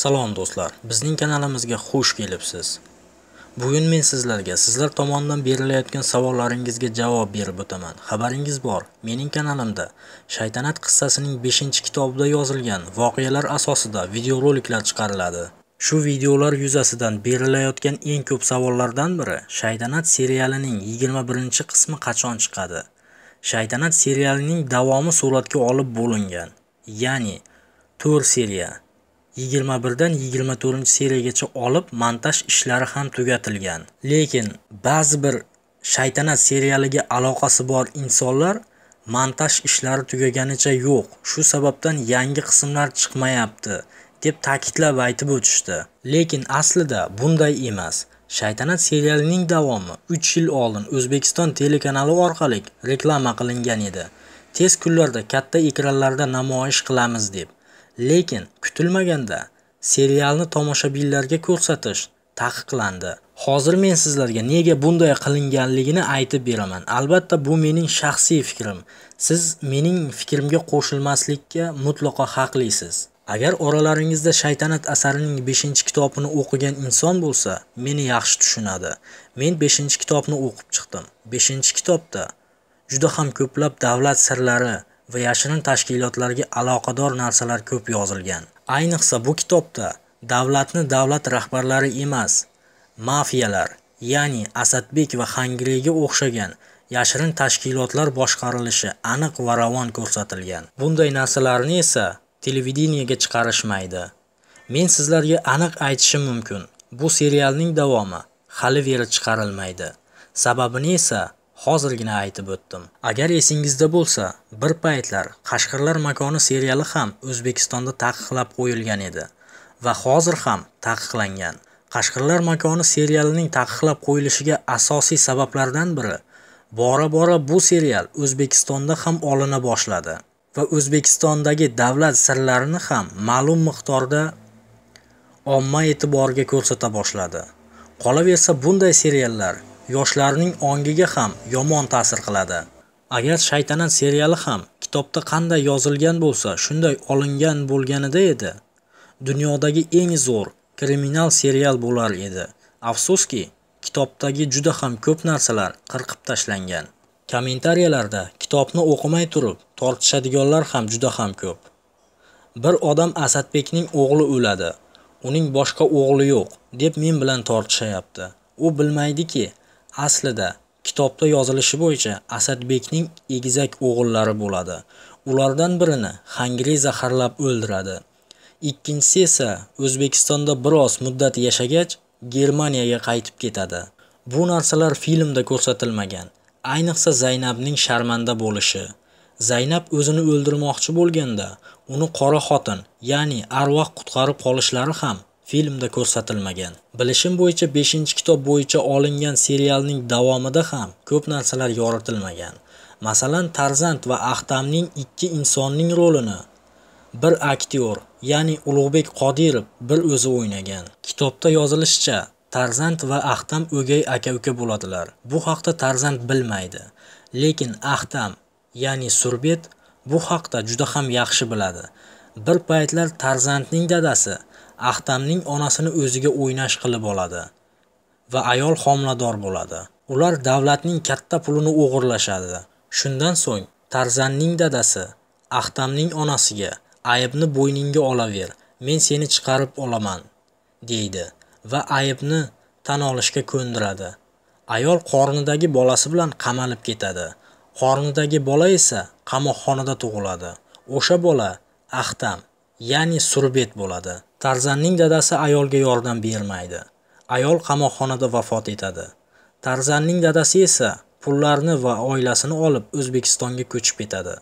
Salom do'stlar, bizning kanalimizga xush kelibsiz. Bugun men sizlarga sizlar tomonidan berilayotgan savollaringizga javob berib o'taman. Xabaringiz bor, mening kanalimda Shaytanat qissasining 5-kitobida yozilgan voqealar asosida videoroliklar chiqariladi. Shu videolar yuzasidan berilayotgan eng ko'p savollardan biri Shaytanat serialining 21-qismi qachon chiqadi? Shaytanat serialining davomi suratga olib bo'lingan, ya'ni 4 seriya yigirma birdan yigirma to'rtinchi seriyagacha olib montaj ishlari ham tugatilgan lekin ba'zi bir shaytanat serialiga aloqasi bor insonlar montaj ishlari tugaganicha yo'q shu sababdan yangi qismlar chiqmayapti deb ta'kidlab aytib o'tishdi lekin aslida bunday emas shaytanat serialining davomi 3 yil oldin o'zbekiston telekanali orqali reklama qilingan edi tez kunlarda katta ekranlarda namoyish qilamiz deb Lekin kutilmaganda serialni tomoshabinlarga ko'rsatish taqiqlandi. Hozir men sizlarga nega bunday qilinganligini aytib beraman. Albatta, bu mening shaxsiy fikrim. Siz mening fikrimga qo'shilmaslikka mutlaqo haqlisiz. Agar oralaringizda Shaytanat asarining 5-kitobini o'qigan inson bo'lsa, meni yaxshi tushunadi. Men 5-kitobni o'qib chiqdim. 5-kitobda juda ham ko'plab davlat sirlari va yashirin tashkilotlarga aloqador narsalar ko'p yozilgan ayniqsa bu kitobda davlatni davlat rahbarlari emas mafiyalar ya'ni asadbek va hangriyga o'xshagan yashirin tashkilotlar boshqarilishi aniq va ravon ko'rsatilgan bunday narsalarni esa televideniyaga chiqarishmaydi men sizlarga aniq aytishim mumkin bu serialning davomi hali veri chiqarilmaydi sababini esa hozirgina aytib o'tdim agar esingizda bo'lsa bir paytlar qashqirlar makoni seriali ham o'zbekistonda taqiqlab qo'yilgan edi va hozir ham taqiqlangan qashqirlar makoni serialining taqiqlab qo'yilishiga asosiy sabablardan biri bora bora bu serial o'zbekistonda ham olina boshladi va o'zbekistondagi davlat sirlarini ham ma'lum miqdorda omma e'tiboriga ko'rsata boshladi qolaversa bunday seriallar yoshlarning ongiga ham yomon ta'sir qiladi agar shaytanat seriali ham kitobda qanday yozilgan bo'lsa shunday olingan bo'lganida edi dunyodagi eng zo'r kriminal serial bo'lar edi afsuski kitobdagi juda ham ko'p narsalar qirqib tashlangan kommentariyalarda kitobni o'qimay turib tortishadiganlar ham juda ham ko'p bir odam asadbekning o'g'li o'ladi uning boshqa o'g'li yo'q deb men bilan tortishayapti u bilmaydiki aslida kitobda yozilishi bo'yicha asadbekning egizak o'g'illari bo'ladi ulardan birini xangri zaharlab o'ldiradi ikkinchisi esa o'zbekistonda biroz muddat yashagach germaniyaga qaytib ketadi bu narsalar filmda ko'rsatilmagan ayniqsa zaynabning sharmanda bo'lishi zaynab o'zini o'ldirmoqchi bo'lganda uni qora xotin ya'ni arvoh qutqarib qolishlari ham filmda ko'rsatilmagan bilishim bo'yicha 5-kitob bo'yicha olingan serialning davomida ham ko'p narsalar yoritilmagan masalan tarzand va ahtamning ikki insonning rolini bir aktyor ya'ni ulug'bek qodirov bir o'zi o'ynagan kitobda yozilishicha tarzand va ahtam o'gay aka uka bo'ladilar bu haqda tarzand bilmaydi lekin ahtam ya'ni surbet bu haqda juda ham yaxshi biladi bir paytlar tarzandning dadasi ahtamning onasini o'ziga o'ynash qilib oladi va ayol homilador bo'ladi ular davlatning katta pulini o'g'irlashadi shundan so'ng tarzanning dadasi ahtamning onasiga aybni bo'yningga olaver men seni chiqarib olaman deydi va aybni tan olishga ko'ndiradi ayol qornidagi bolasi bilan qamalib ketadi qornidagi bola esa qamoqxonada tug'iladi o'sha bola ahtam ya'ni surbet bo'ladi tarzanning dadasi ayolga yordam bermaydi ayol qamoqxonada vafot etadi tarzanning dadasi esa pullarni va oilasini olib o'zbekistonga ko'chib ketadi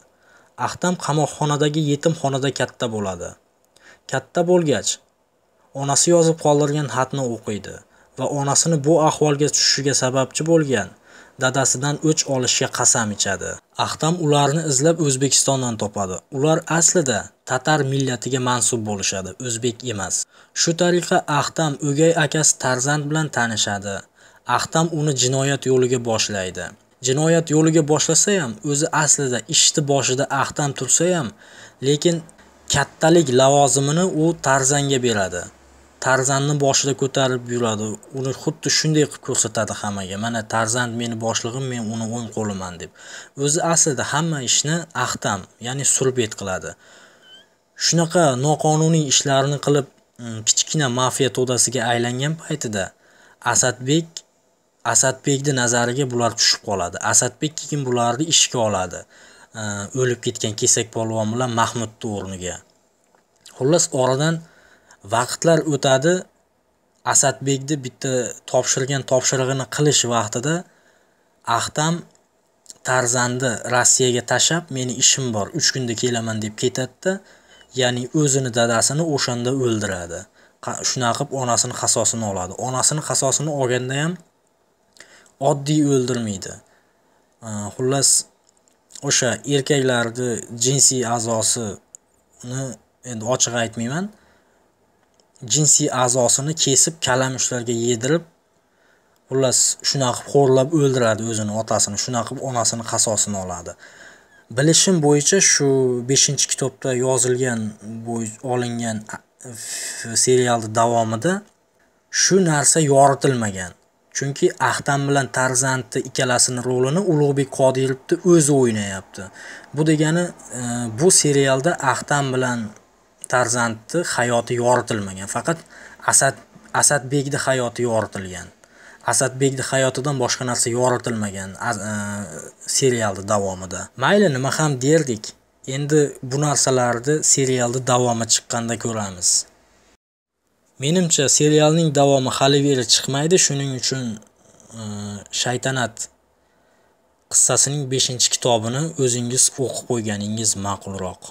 Axtam qamoqxonadagi yetimxonada katta bo'ladi katta bo'lgach onasi yozib qoldirgan xatni o'qiydi va onasini bu ahvolga tushishiga sababchi bo'lgan dadasidan o'ch olishga qasam ichadi ahtam ularni izlab o'zbekistondan topadi ular aslida tatar millatiga mansub bo'lishadi o'zbek emas shu tariqa ahtam o'gay akasi tarzand bilan tanishadi ahtam uni jinoyat yo'liga boshlaydi jinoyat yo'liga boshlasa ham o'zi aslida ishni boshida ahtam tursa ham lekin kattalik lavozimini u tarzanga beradi tarzanni boshida ko'tarib yuradi uni xuddi shunday qilib ko'rsatadi hammaga mana tarzand meni boshlig'im men uni o'ng qo'liman deb o'zi aslida hamma ishni ahtam ya'ni surbet qiladi shunaqa noqonuniy ishlarni qilib mm, kichkina mafiya to'dasiga aylangan paytida asadbek asadbekni nazariga bular tushib qoladi asadbek keyin bularni ishga oladi mm, o'lib ketgan kesakpolvon bilan mahmudni o'rniga xullas oradan vaqtlar o'tadi asadbekni bitta topshirgan topshirig'ini qilish vaqtida ahtam tarzandi rossiyaga tashlab meni ishim bor uch kunda kelaman deb ketadida ya'ni o'zini dadasini o'shanda o'ldiradi shunaqa qilib onasini qasosini oladi onasini qasosini olganda ham oddiy o'ldirmaydi xullas o'sha erkaklarni jinsiy a'zosini endi ochiq aytmayman jinsiy a'zosini kesib kalamushlarga yedirib xullas shunaqa qilib xo'rlab o'ldiradi o'zini otasini shunaqa qilib onasini qasosini oladi bilishim bo'yicha shu beshinchi kitobda yozilgan olingan serialni davomida shu narsa yoritilmagan chunki ahdam bilan tarzandni ikkalasini rolini ulug'bek qodirovni o'zi o'ynayapti bu degani e, bu serialda ahdam bilan farzandni hayoti yoritilmagan faqat asad asadbekni hayoti yoritilgan asadbekni hayotidan boshqa narsa yoritilmagan e, serialni davomida mayli nima ham derdik endi bu narsalarni serialni davomi chiqqanda ko'ramiz menimcha serialning davomi hali beri chiqmaydi shuning uchun e, shaytanat qissasining beshinchi kitobini o'zingiz o'qib qo'yganingiz ma'qulroq